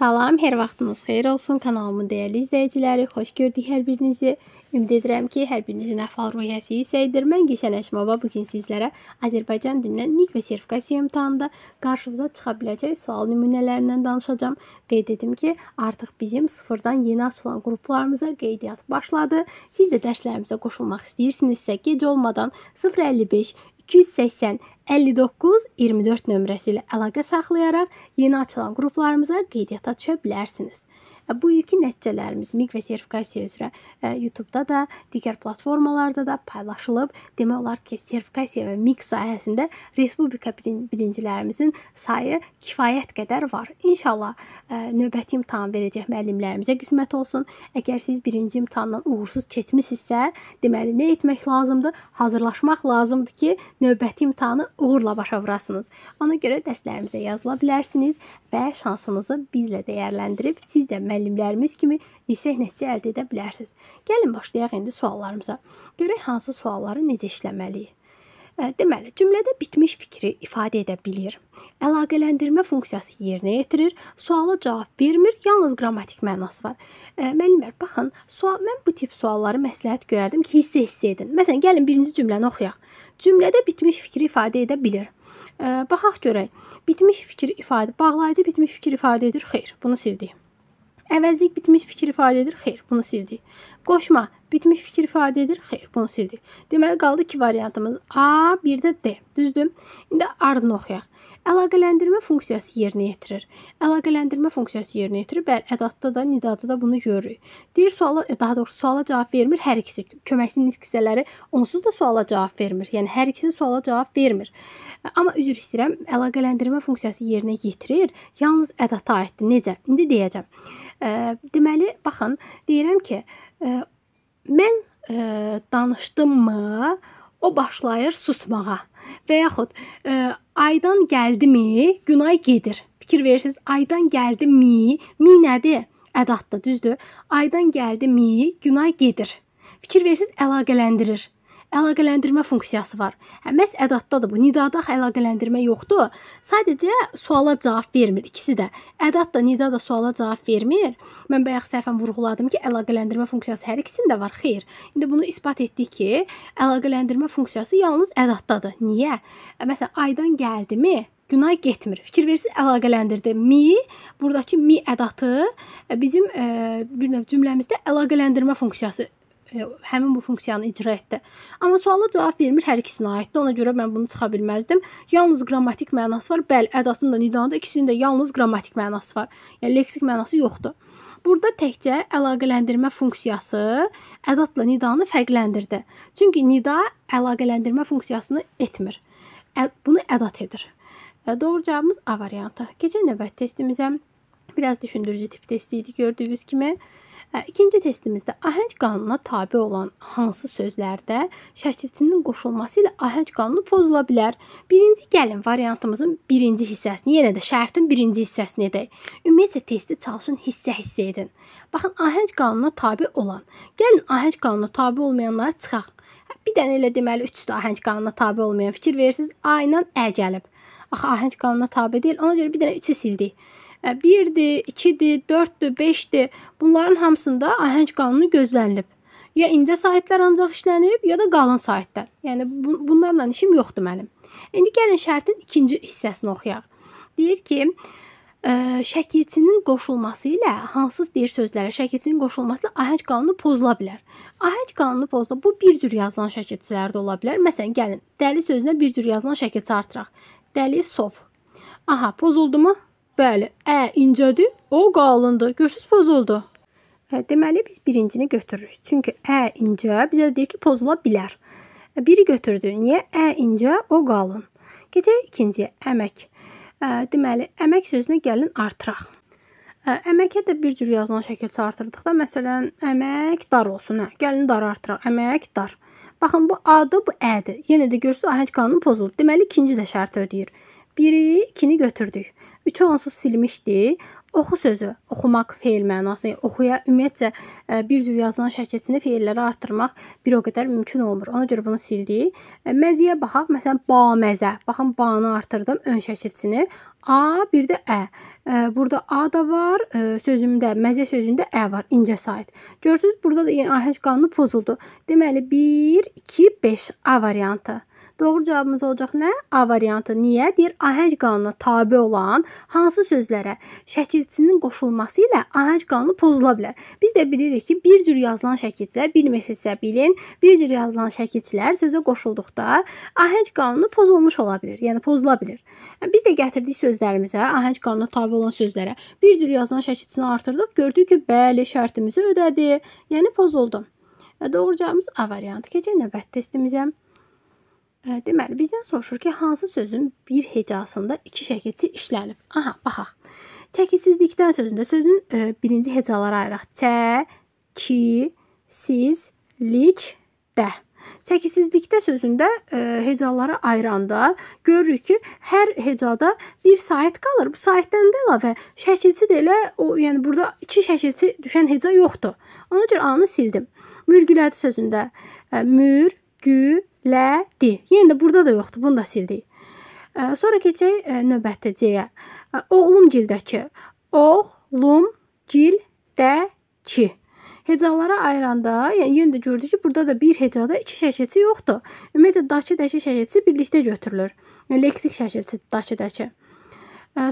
Salam, hər vaxtınız xeyir olsun. Kanalımın dəyərli izləyiciləri, xoş gördük hər birinizi. Ümid edirəm ki, hər birinizin əhval-ruhiyyəsi yüksəkdir. Mən Gülşən Əşmova bu gün sizlərə Azərbaycan dilindən NİQ və sertifikasiya imtahanında qarşımıza çıxa biləcək sual nümunələrindən danışacağam. Qeyd etdim ki, artıq bizim sıfırdan yeni açılan qruplarımıza qeydiyyat başladı. Siz də dərslərimizə qoşulmaq istəyirsinizsə, gec olmadan 055 280 59 24 nömrəsi ilə əlaqə saxlayaraq yeni açılan qruplarımıza qeydiyyata düşə bilərsiniz. E, bu ilki nəticələrimiz MİQ və sertifikasiya üzrə e, YouTube-da da, digər platformalarda da paylaşılıb. Demək olar ki, sertifikasiya və MİQ sahəsində respublika birincilərimizin sayı kifayət qədər var. İnşallah e, növbəti imtahan verəcək müəllimlərimizə qismət olsun. Əgər siz birinci imtahandan uğursuz keçmisinizsə, deməli nə etmək lazımdır? Hazırlaşmaq lazımdır ki, növbəti imtahanı uğurla başa vurasınız. Ona görə dərslərimizə yazıla bilərsiniz və şansınızı bizlə dəyərləndirib siz də müəllim müəllimlərimiz kimi yüksək nəticə əldə edə bilərsiniz. Gəlin başlayaq indi suallarımıza. Görək hansı sualları necə işləməliyik. E, deməli, cümlədə bitmiş fikri ifadə edə bilir. Əlaqələndirmə funksiyası yerinə yetirir. Suala cavab vermir, yalnız qrammatik mənası var. E, müəllimlər, baxın, sual mən bu tip sualları məsləhət görərdim ki, hiss-hiss edin. Məsələn, gəlin birinci cümləni oxuyaq. Cümlədə bitmiş fikri ifadə edə bilir. E, baxaq görək. Bitmiş fikir ifadə bağlayıcı bitmiş fikir ifadə edir. Xeyr, bunu sildik. Əvəzlik bitmiş fikir ifadə edir. Xeyr, bunu sildik. Qoşma bitmiş fikir ifadə edir. Xeyr, bunu sildik. Deməli qaldı 2 variantımız A, bir də D. Düzdür? İndi ardını oxuyaq. Əlaqələndirmə funksiyası yerinə yetirir. Əlaqələndirmə funksiyası yerinə yetirir. Bəli, ədatda da, nidada da bunu görürük. Deyir suala, e, daha doğrusu suala cavab vermir hər ikisi. Köməksinin hissələri onsuz da suala cavab vermir. Yəni hər ikisi suala cavab vermir. Amma üzr istəyirəm, əlaqələndirmə funksiyası yerinə yetirir. Yalnız ədata aiddir. Necə? İndi deyəcəm. E, deməli, baxın, deyirəm ki, Mən e, danışdımı, o başlayır susmağa. Və yaxud e, aydan gəldimi, Günay gedir. Fikir verirsiniz, aydan gəldimi, mi nədir? Ədaddır, düzdür? Aydan gəldimi, Günay gedir. Fikir verirsiniz, əlaqələndirir əlaqələndirmə funksiyası var. Hə, məs ədatdadır bu. Nidada əlaqələndirmə yoxdur. Sadəcə suala cavab vermir ikisi də. Ədat da, nida da suala cavab vermir. Mən bayaq səhvən vurğuladım ki, əlaqələndirmə funksiyası hər ikisində var. Xeyr. İndi bunu isbat etdik ki, əlaqələndirmə funksiyası yalnız ədatdadır. Niyə? Hə, məsələn, aydan gəldimi? Günay getmir. Fikir versiz əlaqələndirdi. Mi, burdakı mi ədatı hə, bizim e, bir növ cümləmizdə əlaqələndirmə funksiyası E, həmin bu funksiyanı icra etdi. Amma suala cavab vermir hər ikisinə aiddir. Ona görə mən bunu çıxa bilməzdim. Yalnız qrammatik mənası var. Bəli, ədatın da nidanın da ikisinin də yalnız qrammatik mənası var. Yəni leksik mənası yoxdur. Burada təkcə əlaqələndirmə funksiyası ədatla nidanı fərqləndirdi. Çünki nida əlaqələndirmə funksiyasını etmir. Bunu ədat edir. Doğru cavabımız A variantı. Keçən növbəti testimizə biraz düşündürücü tip testi idi gördüyünüz kimi. İkinci testimizdə ahəng qanununa tabe olan hansı sözlərdə şəkilçinin qoşulması ilə ahəng qanunu pozula bilər? Birinci gəlin variantımızın birinci hissəsini, yenə də şərtin birinci hissəsini edək. Ümumiyyətlə testi çalışın hissə-hissə edin. Baxın, ahəng qanununa tabe olan. Gəlin ahəng qanununa tabe olmayanları çıxaq. Bir dənə elə deməli 3 də ahəng qanununa tabe olmayan fikir verirsiniz. A ilə Ə gəlib. Axı ahəng qanununa tabe deyil. Ona görə bir dənə 3-ü sildik. 1-dir, e, 2-dir, 4-dür, 5-dir. Bunların hamısında ahəng qanunu gözlənilib. Ya incə saytlar ancaq işlənib, ya da qalın saytlar. Yəni bu, bunlarla işim yoxdur mənim. İndi gəlin şərtin ikinci hissəsini oxuyaq. Deyir ki, ə, e, şəkilçinin qoşulması ilə hansız deyir sözlərə şəkilçinin qoşulması ilə ahəng qanunu pozula bilər. Ahəng qanunu pozda bu bir cür yazılan şəkilçilərdə ola bilər. Məsələn, gəlin dəli sözünə bir cür yazılan şəkilçi artıraq. Dəli sov. Aha, pozuldumu? Bəli, ə incədir, o qalındır. Görürsüz, pozuldu. Deməli biz birincini götürürük. Çünki ə incə bizə deyir ki, pozula bilər. Biri götürdü. Niyə? Ə incə, o qalın. Keçək ikinciyə, əmək. Deməli, əmək sözünə gəlin artıraq. Əməkə də bir cür yazılan şəkil çağırtırdıqda, məsələn, əmək dar olsun, hə. Gəlin dar artıraq. Əmək dar. Baxın, bu A-dır, bu Ə-dir. Yenə də görürsüz, ahəng qanunu pozulur. Deməli, ikinci də şərt ödəyir. Biri, ikini götürdük. Üçü onsuz silmişdi. Oxu sözü, oxumaq feil mənası, oxuya ümumiyyətcə e, bir cür yazılan şəkilçəsində feilləri artırmaq bir o qədər mümkün olmur. Ona görə bunu sildik. E, məziyə baxaq. Məsələn, baməzə. Baxın, banı artırdım ön şəkilçini. A, bir də ə. E, burada a da var, sözümdə, məzə sözündə ə var, incə sayt. Görürsüz, burada da yenə yəni, ahəng qanunu pozuldu. Deməli 1 2 5 A variantı. Doğru cavabımız olacaq nə? A variantı. Niyə? Deyir ahəng qanununa tabe olan hansı sözlərə şəkilçisinin qoşulması ilə ahəng qanunu pozula bilər. Biz də bilirik ki, bir cür yazılan şəkilçilər bilmirsinizsə bilin, bir cür yazılan şəkilçilər sözə qoşulduqda ahəng qanunu pozulmuş ola bilər. Yəni pozula bilər. E, biz də gətirdik sözlərimizə ahəng qanununa tabe olan sözlərə bir cür yazılan şəkilçisini artırdıq. Gördük ki, bəli, şərtimizi ödədi. Yəni pozuldu. E, doğru cavabımız A variantı. Keçək növbəti testimizə. Deməli, bizdən soruşur ki, hansı sözün bir hecasında iki şəkilçi işlənib? Aha, baxaq. Çəkisizlikdən sözündə sözün e, birinci hecalara ayıraq. Çə, ki, siz, lik, də. Çəkisizlikdə sözündə e, hecaları ayıranda görürük ki, hər hecada bir sayt qalır. Bu saytdan də əlavə şəkilçi də elə o, yəni burada iki şəkilçi düşən heca yoxdur. Ona görə A-nı sildim. Mürgülədi sözündə e, mür, gü, lədi. Yenə yəni də burada da yoxdur, bunu da sildik. Sonra keçək növbəti C-yə. Oğlumgildəki. Oğlumgildəki. Hecalara ayıranda, yəni yenə də gördük ki, burada da bir hecada iki şəkilçi yoxdur. Ümumiyyətlə dakı dəki şəkilçi birlikdə götürülür. Yəni, leksik şəkilçi dakı dəki.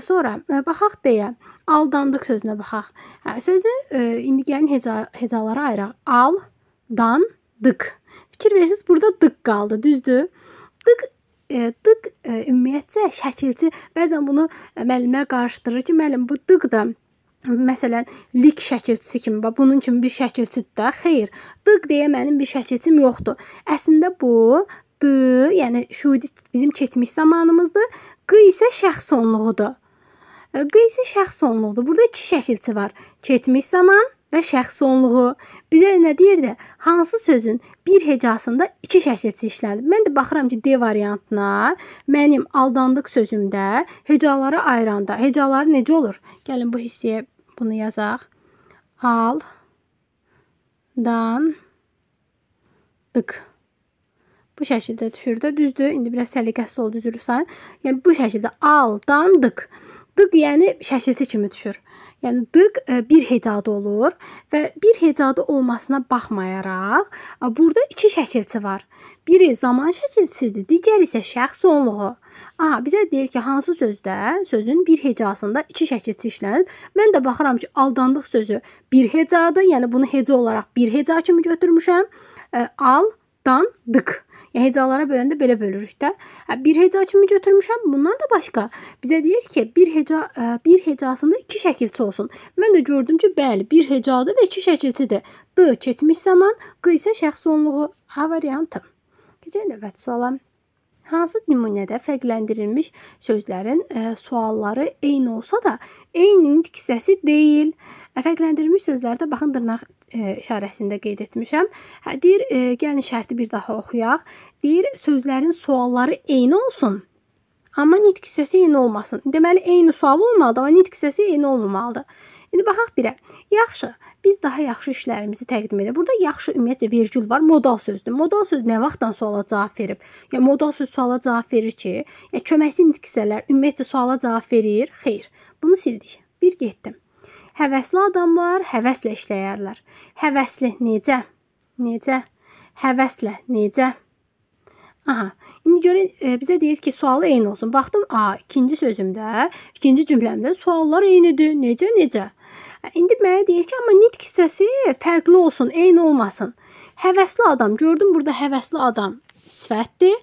Sonra baxaq deyə aldandıq sözünə baxaq. Hə, sözü e, indi gəlin heca hecalara ayıraq. Al dan dıq. Fikir verirsiniz, burada dıq qaldı, düzdür? Dıq e, dıq e, ümumiyyətcə şəkilçi bəzən bunu e, müəllimlər qarışdırır ki, müəllim bu dıq da məsələn lik şəkilçisi kimi bax bunun kimi bir şəkilçidir də. Xeyr, dıq deyə mənim bir şəkilçim yoxdur. Əslində bu d, yəni şudi bizim keçmiş zamanımızdır. Q isə şəxs sonluğudur. E, Q isə şəxs sonluğudur. Burada iki şəkilçi var. Keçmiş zaman və şəxsi onluğu bizə nə deyir də, hansı sözün bir hecasında iki şəkilçi işlənib. Mən də baxıram ki, D variantına mənim aldandıq sözümdə hecaları ayıranda hecaları necə olur? Gəlin bu hissəyə bunu yazaq. Al dan dıq. Bu şəkildə düşür də, düzdür? İndi biraz səliqəsiz oldu üzr istəyirəm. Yəni bu şəkildə aldandıq. Dıq yəni şəkilçi kimi düşür. Yəni dıq e, bir hecada olur və bir hecada olmasına baxmayaraq e, burada iki şəkilçi var. Biri zaman şəkilçisidir, digəri isə şəxs onluğu. Aha, bizə deyir ki, hansı sözdə sözün bir hecasında iki şəkilçi işlənib. Mən də baxıram ki, aldandıq sözü bir hecada, yəni bunu heca olaraq bir heca kimi götürmüşəm. E, al dan dık. Yəni hecalara böləndə belə bölürük də. Bir heca kimi götürmüşəm. Bundan da başqa bizə deyir ki, bir heca e, bir hecasında iki şəkilçi olsun. Mən də gördüm ki, bəli, bir hecadır və iki şəkilçidir. D keçmiş zaman, q isə şəxs onluğu A variantı. Keçək növbəti suala. Hansı nümunədə fərqləndirilmiş sözlərin e, sualları eyni olsa da, eyninin tikisəsi deyil. Fərqləndirilmiş sözlərdə baxın dırnaq e, işarəsində qeyd etmişəm. Hə deyir, e, gəlin şərti bir daha oxuyaq. Deyir, sözlərin sualları eyni olsun. Amma nitq hissəsi eyni olmasın. Deməli, eyni sual olmalıdır, amma nitq hissəsi eyni olmamalıdır. İndi baxaq birə. Yaxşı, biz daha yaxşı işlərimizi təqdim edirik. Burada yaxşı ümumiyyətcə vergül var, modal sözdür. Modal söz nə vaxtdan suala cavab verib? Ya modal söz suala cavab verir ki, ya köməkçi nitq hissələr ümumiyyətcə suala cavab verir? Xeyr. Bunu sildik. Bir getdim. Həvəsli adamlar həvəslə işləyərlər. Həvəsli necə? Necə? Həvəslə necə? Aha. İndi görək e, bizə deyir ki, sualı eyni olsun. Baxdım, a, ikinci sözümdə, ikinci cümləmdə suallar eynidir. Necə, necə? İndi mənə deyir ki, amma nitq hissəsi fərqli olsun, eyni olmasın. Həvəsli adam, gördüm burada həvəsli adam sifətdir.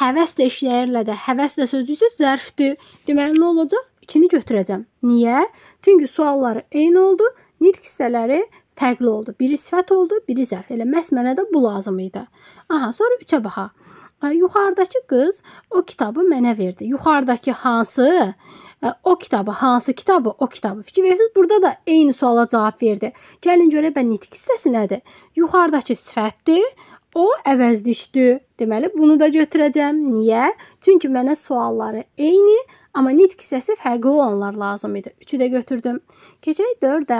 Həvəslə işləyirlə də, həvəslə sözü isə zərfdir. Deməli nə olacaq? İkini götürəcəm. Niyə? Çünki sualları eyni oldu, nitq hissələri fərqli oldu. Biri sifət oldu, biri zərf. Elə məhz mənə də bu lazım idi. Aha, sonra 3-ə baxaq. E, yuxarıdakı qız o kitabı mənə verdi. Yuxarıdakı hansı? E, o kitabı, hansı kitabı? O kitabı. Fikir verirsiniz, burada da eyni suala cavab verdi. Gəlin görək bən nitq hissəsi nədir? Yuxarıdakı sifətdir, O əvəz düşdü. Deməli, bunu da götürəcəm. Niyə? Çünki mənə sualları eyni, amma nitq hissəsi fərqli olanlar lazım idi. Üçü də götürdüm. Keçək 4-ə.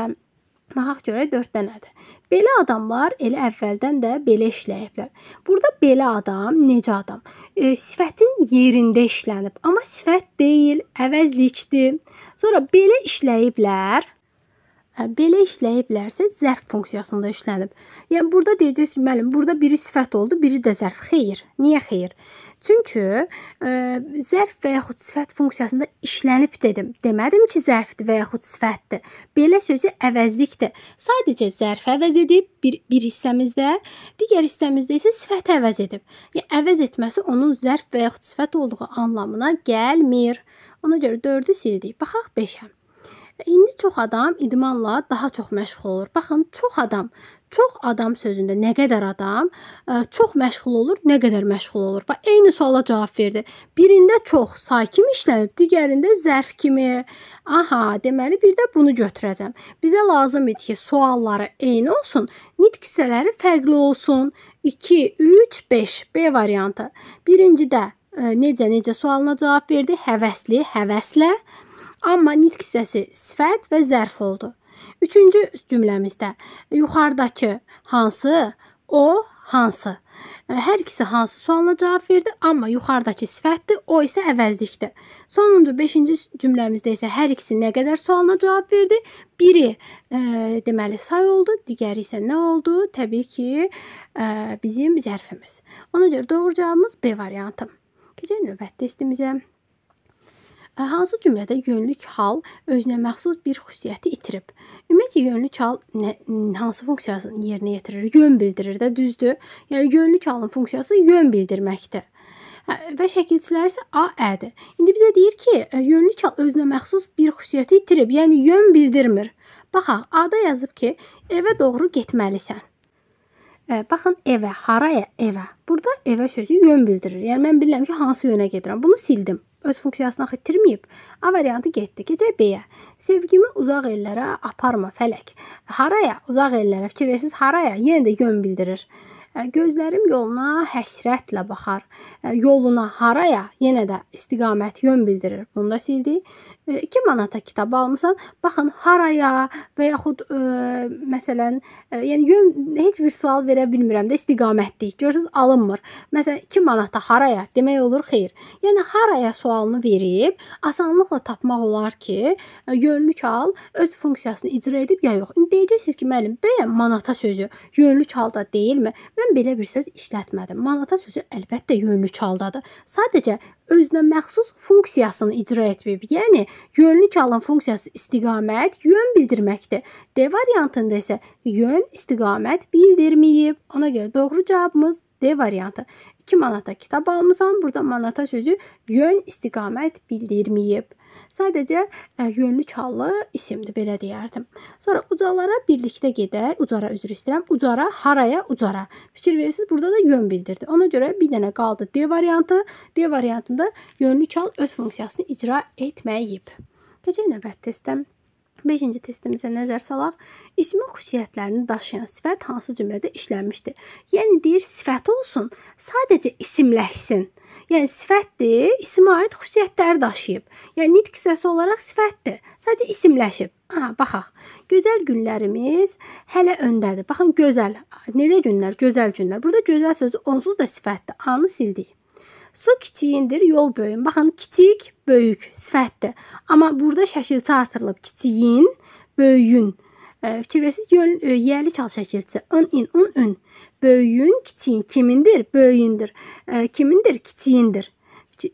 Baxaq görək 4 dənədir. Belə adamlar elə əvvəldən də belə işləyiblər. Burada belə adam necə adam? E, sifətin yerində işlənib, amma sifət deyil, əvəzlikdir. Sonra belə işləyiblər. Belə işləyiblərsə, zərf funksiyasında işlənib. Yəni burada deyəcəksiniz, müəllim, burada biri sifət oldu, biri də zərf. Xeyr. Niyə xeyr? Çünki ə, zərf və yaxud sifət funksiyasında işlənib dedim. Demədim ki, zərfdir və yaxud sifətdir. Belə sözü əvəzlikdir. Sadəcə zərf əvəz edib bir bir hissəmizdə, digər hissəmizdə isə sifət əvəz edib. Yəni əvəz etməsi onun zərf və yaxud sifət olduğu anlamına gəlmir. Ona görə 4-ü sildik. Baxaq 5-ə. Və indi çox adam idmanla daha çox məşğul olur. Baxın, çox adam, çox adam sözündə nə qədər adam ə, e, çox məşğul olur, nə qədər məşğul olur. Bax, eyni suala cavab verdi. Birində çox say kimi işlənib, digərində zərf kimi. Aha, deməli bir də bunu götürəcəm. Bizə lazım idi ki, sualları eyni olsun, nitq hissələri fərqli olsun. 2, 3, 5 B variantı. Birincidə e, necə-necə sualına cavab verdi. Həvəsli, həvəslə. Amma nitq hissəsi sifət və zərf oldu. Üçüncü cümləmizdə yuxarıdakı hansı, o, hansı e, Hər ikisi hansı sualına cavab verdi, amma yuxarıdakı sifətdir, o isə əvəzlikdir. Sonuncu 5-ci cümləmizdə isə hər ikisi nə qədər sualına cavab verdi? Biri e, deməli say oldu, digəri isə nə oldu? Təbii ki, e, bizim zərfimiz. Ona görə doğru cavabımız B variantı. Keçək növbəti testimizə. Hansı cümlədə yönlük hal özünəməxsus bir xüsusiyyəti itirib? Ümumiyyətlə yönlük hal nə, hansı funksiyasını yerinə yetirir? Yön bildirir də, düzdür? Yəni yönlük halın funksiyası yön bildirməkdir və şəkilçiləri isə Aə-dir. İndi bizə deyir ki, yönlü çal özünə məxsus bir xüsusiyyəti itirib, yəni yön bildirmir. Baxaq, A-da yazıb ki, evə doğru getməlisən. Baxın evə, haraya, evə. Burada evə sözü yön bildirir. Yəni mən bilirəm ki, hansı yönə gedirəm. Bunu sildim öz funksiyasını axı itirməyib. A variantı getdi. Keçək B-yə. Sevgimi uzaq ellərə aparma fələk. Haraya? Uzaq ellərə. Fikir verirsiniz haraya? Yenə də yön bildirir. Gözlərim yoluna həsrətlə baxar. Yoluna haraya yenə də istiqamət yön bildirir. Bunu da sildik. 2 manata kitab almısan, baxın haraya və yaxud ə, məsələn, ə, yəni yön heç bir sual verə bilmirəm də istiqamətlik. Görürsüz, alınmır. Məsələn, 2 manata haraya demək olur, xeyr. Yəni haraya sualını verib asanlıqla tapmaq olar ki, yönlük al öz funksiyasını icra edib ya yox. İndi deyəcəksiniz ki, müəllim, bəyəm manata sözü yönlük halda deyilmi? Mən belə bir söz işlətmədim. Manata sözü əlbəttə yönlü çaldadır. Sadəcə özünə məxsus funksiyasını icra etməyib. Yəni yönlü çalın funksiyası istiqamət, yön bildirməkdir. D variantında isə yön, istiqamət bildirməyib. Ona görə doğru cavabımız D variantı. 2 manata kitab almısan. Burada manata sözü yön, istiqamət bildirməyib. Sadəcə e, yönlü çallı isimdir, belə deyərdim. Sonra ucalara birlikdə gedək. Ucara üzr istəyirəm. Ucara haraya? Ucara. Fikir verirsiniz, burada da yön bildirdi. Ona görə bir dənə qaldı D variantı. D variantında yönlü çal öz funksiyasını icra etməyib. Keçək növbət testə. 5-ci testimizə nəzər salaq. İsmin xüsusiyyətlərini daşıyan sifət hansı cümlədə işlənmişdir? Yəni deyir sifət olsun, sadəcə isimləşsin. Yəni sifətdir, isimə aid xüsusiyyətləri daşıyıb. Yəni nitq hissəsi olaraq sifətdir, sadəcə isimləşib. Aha, baxaq. Gözəl günlərimiz hələ öndədir. Baxın gözəl. Necə günlər? Gözəl günlər. Burada gözəl sözü onsuz da sifətdir. Anı sildik. Su kiçiyindir, yol böyüyün. Baxın, kiçik, böyük sifətdir. Amma burada şəkil çatırılıb. Kiçiyin, böyüyün. E, Fikirləsiz yiyəli e, çal şəkilçisi. In, in, un, ün. Böyüyün, kiçiyin. Kimindir? Böyüyündür. E, kimindir? Kiçiyindir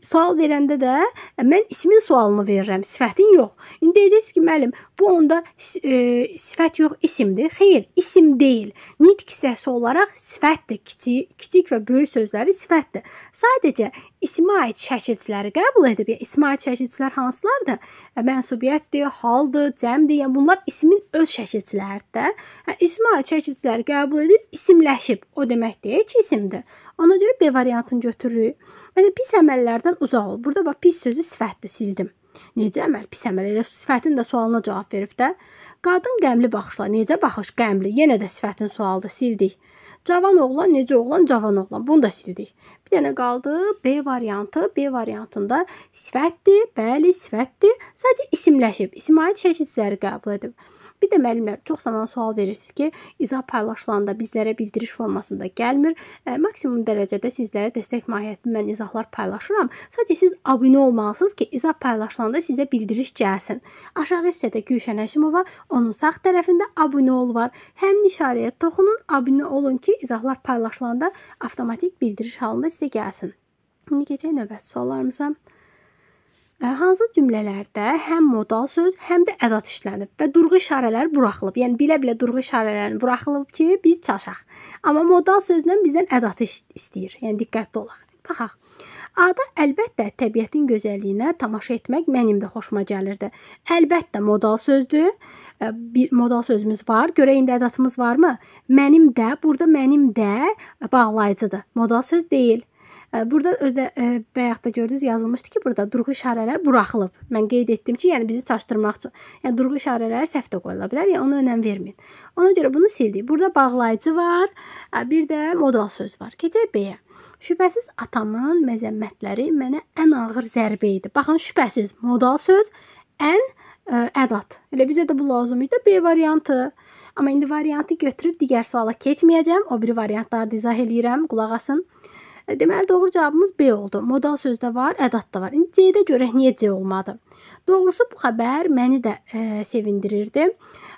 sual verəndə də e, mən ismin sualını verirəm, sifətin yox. İndi deyəcəksiniz ki, müəllim, bu onda e, sifət yox, isimdir. Xeyr, isim deyil. Nitq hissəsi olaraq sifətdir. Kiçik, kiçik və böyük sözləri sifətdir. Sadəcə isimə aid şəkilçiləri qəbul edib. Yəni isimə aid şəkilçilər hansılardır? E, mənsubiyyətdir, haldır, cəmdir. Yəni bunlar ismin öz şəkilçiləridir də. Hə, e, isimə aid şəkilçiləri qəbul edib isimləşib. O deməkdir ki, isimdir. Ona görə B variantını götürürük. Məsələn, pis əməllərdən uzaq ol. Burada bax pis sözü sifətdir, sildim. Necə əməl? Pis əməl. Elə sifətin də sualına cavab verib də. Qadın qəmli baxışla. Necə baxış? Qəmli. Yenə də sifətin sualıdır. Sildik. Cavan oğlan necə oğlan? Cavan oğlan. Bunu da sildik. Bir dənə qaldı B variantı. B variantında sifətdir. Bəli, sifətdir. Sadəcə isimləşib. İsim aid şəkil hissələri qəbul edib. Bir də müəllimlər çox zaman sual verirsiniz ki, izah paylaşılanda bizlərə bildiriş formasında gəlmir. Ə, e, maksimum dərəcədə sizlərə dəstək mahiyyətli mən izahlar paylaşıram. Sadəcə siz abunə olmalısınız ki, izah paylaşılanda sizə bildiriş gəlsin. Aşağı hissədə Gülşən Həşimova, onun sağ tərəfində abunə ol var. Həmin işarəyə toxunun, abunə olun ki, izahlar paylaşılanda avtomatik bildiriş halında sizə gəlsin. İndi keçək növbəti suallarımıza. Hansı cümlələrdə həm modal söz, həm də ədat işlənib və durğu işarələri buraxılıb. Yəni bilə-bilə durğu işarələrini buraxılıb ki, biz çalışaq. Amma modal sözlə bizdən ədat istəyir. Yəni diqqətli olaq. Baxaq. Ada əlbəttə təbiətin gözəlliyinə tamaşa etmək mənim də xoşuma gəlirdi. Əlbəttə modal sözdür. Bir modal sözümüz var. Görək indi ədatımız varmı? Mənim də, burada mənim də bağlayıcıdır. Modal söz deyil. Burada özə e, bayaq da gördünüz yazılmışdı ki, burada durğu işarələri buraxılıb. Mən qeyd etdim ki, yəni bizi çaşdırmaq üçün. Yəni durğu işarələri səhv də qoyula bilər, yəni ona önəm verməyin. Ona görə bunu sildik. Burada bağlayıcı var, e, bir də modal söz var. Keçək B-yə. Şübhəsiz atamın məzəmmətləri mənə ən ağır zərbə idi. Baxın, şübhəsiz modal söz ən ə, e, ədat. Elə bizə də bu lazım idi, B variantı. Amma indi variantı götürüb digər suala keçməyəcəm. O biri variantları izah eləyirəm, qulaq asın. E, deməli doğru cavabımız B oldu. Modal sözdə var, ədad da var. İndi C-də görək niyə C olmadı. Doğrusu bu xəbər məni də e, sevindirirdi.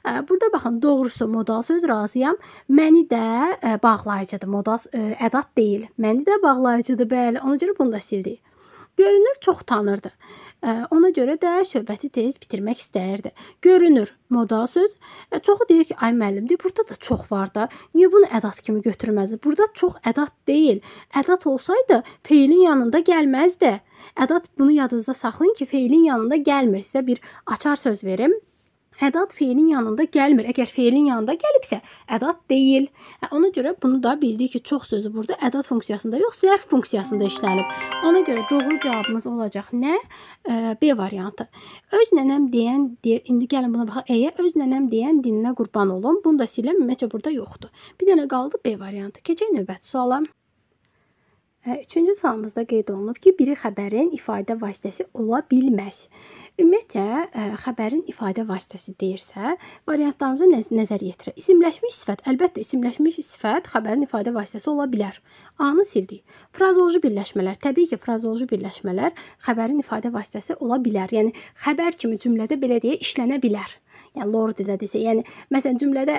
E, burada baxın, doğrusu modal söz razıyam. Məni də e, bağlayıcıdır. Modal e, ədad deyil. Məni də bağlayıcıdır. Bəli, ona görə bunu da sildik. Görünür çox tanırdı. Ona görə də söhbəti tez bitirmək istəyirdi. Görünür modal söz. Çoxu deyir ki, ay müəllimdir, burada da çox var da. Niyə bunu ədat kimi götürməz? Burada çox ədat deyil. Ədat olsaydı feilin yanında gəlməzdi. Ədat bunu yadınızda saxlayın ki, feilin yanında gəlmir. Sizə bir açar söz verim. Ədad feilin yanında gəlmir. Əgər feilin yanında gəlibsə, ədad deyil. Hə, ona görə bunu da bildik ki, çox sözü burada ədad funksiyasında yox, zərf funksiyasında işlənib. Ona görə doğru cavabımız olacaq nə? E, B variantı. Öz nənəm deyən deyir. İndi gəlin buna baxaq. Əyə öz nənəm deyən dininə qurban olum. Bunu da siləm, ümumiyyətcə burada yoxdur. Bir dənə qaldı B variantı. Keçək növbəti suala. Üçüncü sualımızda qeyd olunub ki, biri xəbərin ifadə vasitəsi ola bilməz. Ümumiyyətcə e, xəbərin ifadə vasitəsi deyirsə, variantlarımıza nəz nəzər yetirək. İsimləşmiş sifət, əlbəttə isimləşmiş sifət xəbərin ifadə vasitəsi ola bilər. A-nı sildik. Frazoloji birləşmələr, təbii ki, frazoloji birləşmələr xəbərin ifadə vasitəsi ola bilər. Yəni xəbər kimi cümlədə belə deyə işlənə bilər yəni lor dillədirsə, yəni məsələn cümlədə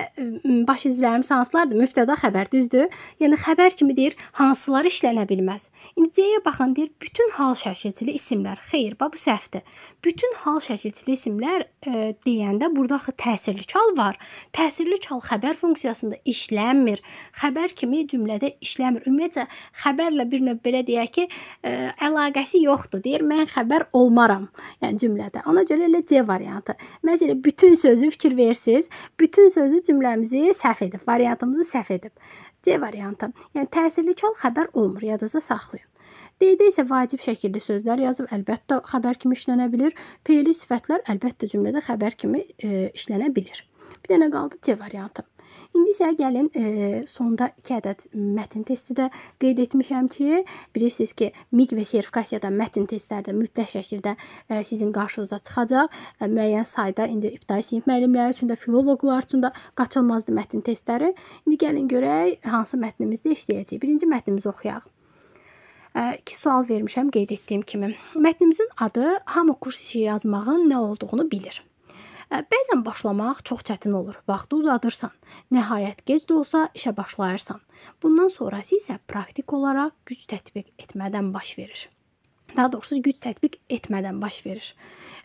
baş üzvlərimiz hansılardır? Mübtəda xəbər, düzdür? Yəni xəbər kimi deyir, hansıları işlənə bilməz. İndi C-yə baxın deyir, bütün hal şəkilçili isimlər. Xeyr, bax bu səhvdir. Bütün hal şəkilçili isimlər e, deyəndə burada axı təsirli hal var. Təsirli hal xəbər funksiyasında işlənmir. Xəbər kimi cümlədə işləmir. Ümumiyyətlə xəbərlə bir növ belə deyək ki, e, əlaqəsi yoxdur. Deyir, mən xəbər olmaram. Yəni cümlədə. Ona görə elə C variantı. Məsələn, bütün sözü fikir versiniz. Bütün sözü cümləmizi səhv edib, variantımızı səhv edib. C variantı. Yəni təsirli kol xəbər olmur, yadınızda saxlayın. D-də isə vacib şəkildə sözlər yazıb əlbəttə xəbər kimi işlənə bilər. Fe'li sifətlər əlbəttə cümlədə xəbər kimi e, işlənə bilər. Bir dənə qaldı C variantı. İndi isə gəlin e, sonda 2 ədəd mətn testi də qeyd etmişəm ki, bilirsiniz ki, MIQ və sertifikasiyada mətn testləri də mütləq şəkildə e, sizin qarşınıza çıxacaq. E, müəyyən sayda indi ibtidai sinif müəllimləri üçün də, filoloqlar üçün də qaçılmazdır mətn testləri. İndi gəlin görək hansı mətnimizdə işləyəcəyik. Birinci mətnimizi oxuyaq. 2 e, sual vermişəm qeyd etdiyim kimi. Mətnimizin adı hamı kurs yazmağın nə olduğunu bilir. Bəzən başlamaq çox çətin olur. Vaxtı uzadırsan. Nəhayət gec də olsa işə başlayırsan. Bundan sonrası isə praktik olaraq güc tətbiq etmədən baş verir. Daha doğrusu güc tətbiq etmədən baş verir.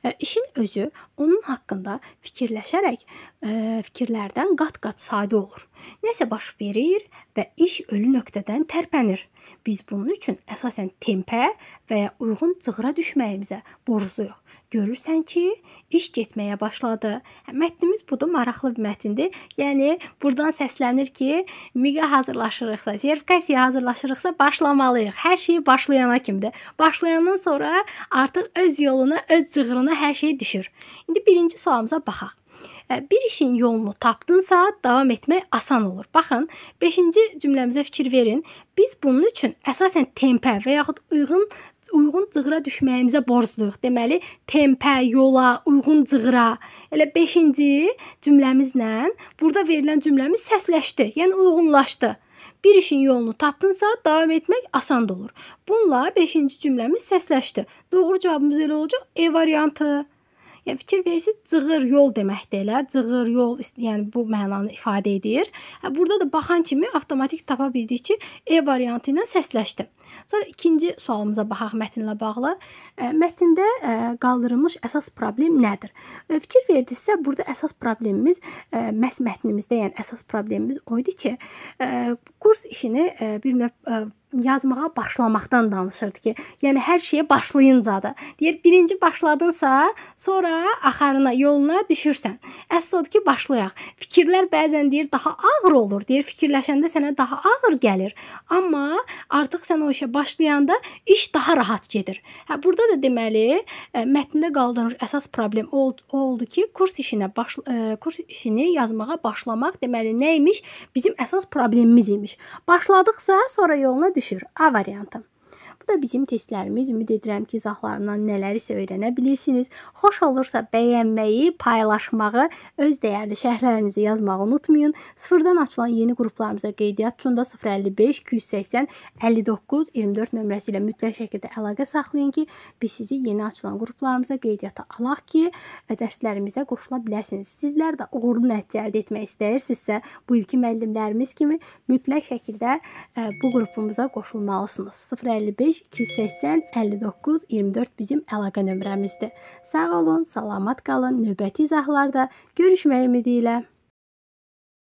Ə, işin özü onun haqqında fikirləşərək ə, e, fikirlərdən qat-qat sadə olur. Nəsə baş verir və iş ölü nöqtədən tərpənir. Biz bunun üçün əsasən tempə və ya uyğun cığra düşməyimizə borcluyuq. Görürsən ki, iş getməyə başladı. Hə, mətnimiz budur, maraqlı bir mətndir. Yəni burdan səslənir ki, miqə hazırlaşırıqsa, sertifikasiya hazırlaşırıqsa başlamalıyıq. Hər şeyi başlayana kimi də. Başlayandan sonra artıq öz yoluna, öz cığrına yoluna hər şey düşür. İndi birinci sualımıza baxaq. Bir işin yolunu tapdınsa, davam etmək asan olur. Baxın, 5-ci cümləmizə fikir verin. Biz bunun üçün əsasən tempə və yaxud uyğun uyğun cığra düşməyimizə borcluyuq. Deməli, tempə, yola, uyğun cığra. Elə 5-ci cümləmizlə burada verilən cümləmiz səsləşdi, yəni uyğunlaşdı. Bir işin yolunu tapdınsa davam etmək asan olur. Bununla 5-ci cümləmiz səsləşdi. Doğru cavabımız elə olacaq E variantı. Yəni fikir verirsiniz, cığır yol deməkdir elə. Cığır yol, yəni bu mənanı ifadə edir. Hə, burada da baxan kimi avtomatik tapa bildik ki, E variantı ilə səsləşdi. Sonra ikinci sualımıza baxaq mətnlə bağlı. Mətndə qaldırılmış əsas problem nədir? Fikir verdinizsə, burada əsas problemimiz məhz mətnimizdə, yəni əsas problemimiz o idi ki, kurs işini bir növ yazmağa başlamaqdan danışırdı ki, yəni hər şeyə başlayıncadır. Deyir, birinci başladınsa, sonra axarına, yoluna düşürsən. Əsas odur ki, başlayaq. Fikirlər bəzən deyir daha ağır olur. Deyir, fikirləşəndə sənə daha ağır gəlir. Amma artıq sən o işə başlayanda iş daha rahat gedir. Hə, burada da deməli, e, mətndə qaldırılmış əsas problem o oldu ki, kurs işinə baş e, kurs işini yazmağa başlamaq deməli nə imiş? Bizim əsas problemimiz imiş. Başladıqsa, sonra yoluna эфир А-варианта. Bu da bizim testlərimiz. Ümid edirəm ki, izahlarından nələrsə öyrənə bilirsiniz. Xoş olursa bəyənməyi, paylaşmağı, öz dəyərli şərhlərinizi yazmağı unutmayın. Sıfırdan açılan yeni qruplarımıza qeydiyyat üçün də 055 280 59 24 nömrəsi ilə mütləq şəkildə əlaqə saxlayın ki, biz sizi yeni açılan qruplarımıza qeydiyyata alaq ki, dərslərimizə qoşula biləsiniz. Sizlər də uğurlu nəticə əldə etmək istəyirsinizsə, bu ilki müəllimlərimiz kimi mütləq şəkildə e, bu qrupumuza qoşulmalısınız. 055 05 280 59 24 bizim əlaqə nömrəmizdir. Sağ olun, salamat qalın. Növbəti izahlarda görüşmək ümidi ilə.